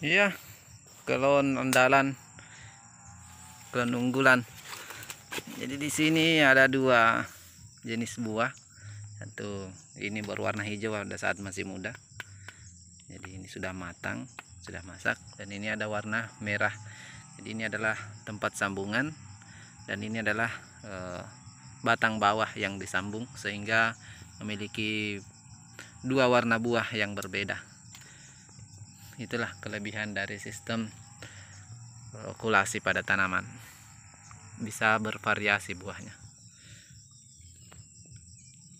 iya kelon andalan kelon unggulan jadi di sini ada dua jenis buah satu ini berwarna hijau pada saat masih muda jadi ini sudah matang sudah masak dan ini ada warna merah jadi ini adalah tempat sambungan dan ini adalah e, batang bawah yang disambung sehingga memiliki dua warna buah yang berbeda itulah kelebihan dari sistem eh, kulasi pada tanaman bisa bervariasi buahnya